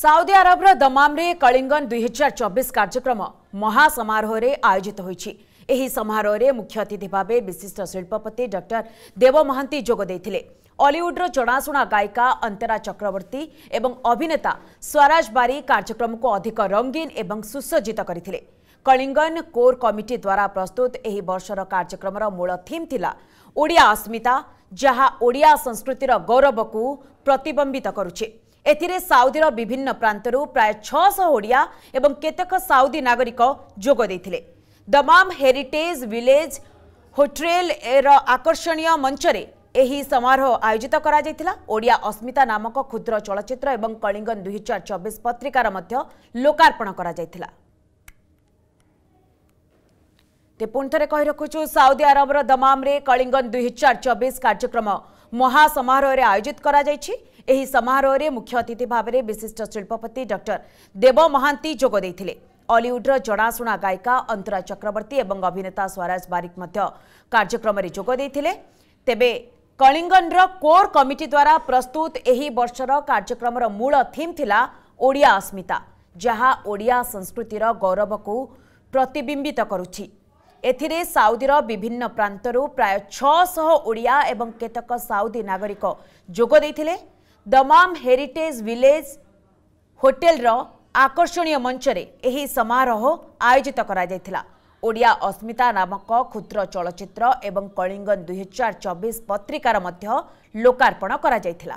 Saudi ଆରବର ଦମାମରେ କଳିଙ୍ଗନ ଦୁଇହଜାର ଚବିଶ କାର୍ଯ୍ୟକ୍ରମ ମହାସମାରୋହରେ ଆୟୋଜିତ ହୋଇଛି ଏହି ସମାରୋହରେ ମୁଖ୍ୟ ଅତିଥି ଭାବେ ବିଶିଷ୍ଟ ଶିଳ୍ପପତି ଡକ୍ଟର ଦେବ ମହାନ୍ତି ଯୋଗ ଦେଇଥିଲେ ଅଲିଉଡ୍ର ଜଣାଶୁଣା ଗାୟିକା ଅନ୍ତରା ଚକ୍ରବର୍ତ୍ତୀ ଏବଂ ଅଭିନେତା ସ୍ୱରାଜ ବାରି କାର୍ଯ୍ୟକ୍ରମକୁ ଅଧିକ ରଙ୍ଗୀନ ଏବଂ ସୁସଜ୍ଜିତ କରିଥିଲେ କଳିଙ୍ଗନ କୋର୍ କମିଟି ଦ୍ୱାରା ପ୍ରସ୍ତୁତ ଏହି ବର୍ଷର କାର୍ଯ୍ୟକ୍ରମର ମୂଳ ଥିମ୍ ଥିଲା ଓଡ଼ିଆ ଅସ୍ମିତା ଯାହା ଓଡ଼ିଆ ସଂସ୍କୃତିର ଗୌରବକୁ ପ୍ରତିବିମ୍ବିତ କରୁଛି ଏଥିରେ ସାଉଦିର ବିଭିନ୍ନ ପ୍ରାନ୍ତରୁ ପ୍ରାୟ ଛଅଶହ ଓଡ଼ିଆ ଏବଂ କେତେକ ସାଉଦି ନାଗରିକ ଯୋଗ ଦେଇଥିଲେ ଦମାମ ହେରିଟେଜ୍ ଭିଲେଜ୍ ହୋଟେଲ୍ର ଆକର୍ଷଣୀୟ ମଞ୍ଚରେ ଏହି ସମାରୋହ ଆୟୋଜିତ କରାଯାଇଥିଲା ଓଡ଼ିଆ ଅସ୍ମିତା ନାମକ କ୍ଷୁଦ୍ର ଚଳଚ୍ଚିତ୍ର ଏବଂ କଳିଙ୍ଗନ ଦୁଇହଜାର ଚବିଶ ପତ୍ରିକାର ମଧ୍ୟ ଲୋକାର୍ପଣ କରାଯାଇଥିଲା તે પુણથરે કહી રખુછું સાઉદી આરબર દમામરે કળિંગન દુઈ હજાર ચબીસ કાર્યક્રમ મહાસમારોહરે આયોજિત કરાઈ ଏହି ସମାରୋହରେ ମୁଖ୍ୟ ଅତିଥି ଭାବରେ ବିଶିଷ୍ଟ ଶିଳ୍ପପତି ଡକ୍ଟର ଦେବ ମହାନ୍ତି ଯୋଗ ଦେଇଥିଲେ ଅଲିଉଡ୍ର ଜଣାଶୁଣା ଗାୟିକା ଅନ୍ତରା ଚକ୍ରବର୍ତ୍ତୀ ଏବଂ ଅଭିନେତା ସ୍ୱରାଜ ବାରିକ ମଧ୍ୟ କାର୍ଯ୍ୟକ୍ରମରେ ଯୋଗ ଦେଇଥିଲେ ତେବେ କଳିଙ୍ଗନର କୋର୍ କମିଟି ଦ୍ୱାରା ପ୍ରସ୍ତୁତ ଏହି ବର୍ଷର କାର୍ଯ୍ୟକ୍ରମର ମୂଳ ଥିମ୍ ଥିଲା ଓଡ଼ିଆ ଅସ୍ମିତା ଯାହା ଓଡ଼ିଆ ସଂସ୍କୃତିର ଗୌରବକୁ ପ୍ରତିବିମ୍ବିତ କରୁଛି ଏଥିରେ ସାଉଦିର ବିଭିନ୍ନ ପ୍ରାନ୍ତରୁ ପ୍ରାୟ ଛଅଶହ ଓଡ଼ିଆ ଏବଂ କେତେକ ସାଉଦି ନାଗରିକ ଯୋଗ ଦେଇଥିଲେ ଦମାମ ହେରିଟେଜ୍ ଭିଲେଜ୍ ହୋଟେଲର ଆକର୍ଷଣୀୟ ମଞ୍ଚରେ ଏହି ସମାରୋହ ଆୟୋଜିତ କରାଯାଇଥିଲା ଓଡ଼ିଆ ଅସ୍ମିତା ନାମକ କ୍ଷୁଦ୍ର ଚଳଚ୍ଚିତ୍ର ଏବଂ କଳିଙ୍ଗନ୍ ଦୁଇହଜାର ଚବିଶ ପତ୍ରିକାର ମଧ୍ୟ ଲୋକାର୍ପଣ କରାଯାଇଥିଲା